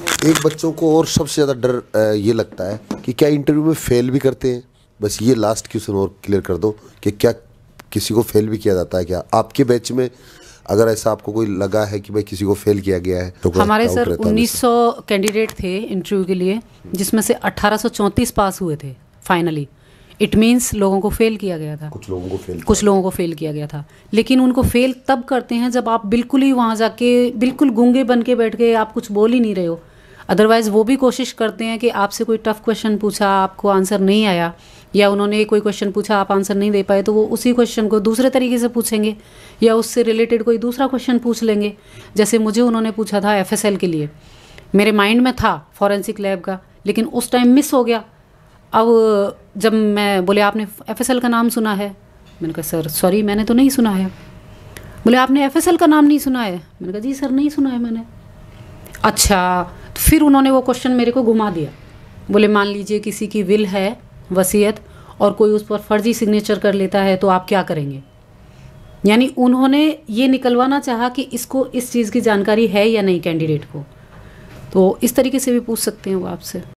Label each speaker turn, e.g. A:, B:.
A: एक बच्चों को और सबसे ज़्यादा डर ये लगता है कि क्या इंटरव्यू में फेल भी करते हैं बस ये लास्ट क्वेश्चन और क्लियर कर दो कि क्या किसी को फेल भी किया जाता है क्या आपके बैच में अगर ऐसा आपको कोई लगा है कि भाई किसी को फेल किया गया है तो हमारे सर 1900
B: कैंडिडेट थे इंटरव्यू के लिए जिसमें से 1834 पास हुए थे फाइनली इट मीन्स लोगों को फेल किया गया था कुछ
C: लोगों को फेल कुछ
B: लोगों को फेल किया गया था लेकिन उनको फेल तब करते हैं जब आप बिल्कुल ही वहाँ जाके बिल्कुल गूंगे बन के बैठ के आप कुछ बोल ही नहीं रहे हो अदरवाइज़ वो भी कोशिश करते हैं कि आपसे कोई टफ़ क्वेश्चन पूछा आपको आंसर नहीं आया या उन्होंने कोई क्वेश्चन पूछा आप आंसर नहीं दे पाए तो वो उसी क्वेश्चन को दूसरे तरीके से पूछेंगे या उससे रिलेटेड कोई दूसरा क्वेश्चन पूछ लेंगे जैसे मुझे उन्होंने पूछा था एफ के लिए मेरे माइंड में था फॉरेंसिक लैब का लेकिन उस टाइम मिस हो गया अब जब मैं बोले आपने एफ का नाम सुना है मैंने कहा सर सॉरी मैंने तो नहीं सुना है बोले आपने एफ का नाम नहीं सुना है मैंने कहा जी सर नहीं सुना है मैंने अच्छा फिर उन्होंने वो क्वेश्चन मेरे को घुमा दिया बोले मान लीजिए किसी की विल है वसीयत और कोई उस पर फर्जी सिग्नेचर कर लेता है तो आप क्या करेंगे यानी उन्होंने ये निकलवाना चाहा कि इसको इस चीज़ की जानकारी है या नहीं कैंडिडेट को तो इस तरीके से भी पूछ सकते हैं वो आपसे